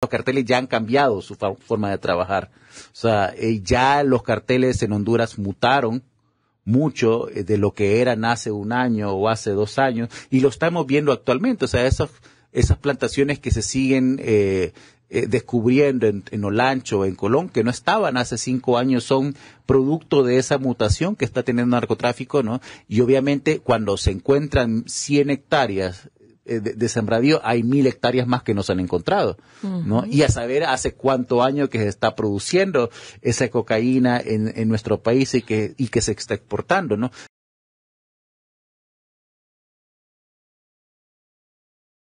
los carteles ya han cambiado su forma de trabajar. O sea, eh, ya los carteles en Honduras mutaron mucho eh, de lo que eran hace un año o hace dos años y lo estamos viendo actualmente. O sea, esas, esas plantaciones que se siguen eh, descubriendo en, en, Olancho, en Colón, que no estaban hace cinco años, son producto de esa mutación que está teniendo el narcotráfico, ¿no? Y obviamente cuando se encuentran 100 hectáreas eh, de, sembradío, hay mil hectáreas más que no se han encontrado, ¿no? Y a saber hace cuánto año que se está produciendo esa cocaína en, en nuestro país y que, y que se está exportando, ¿no?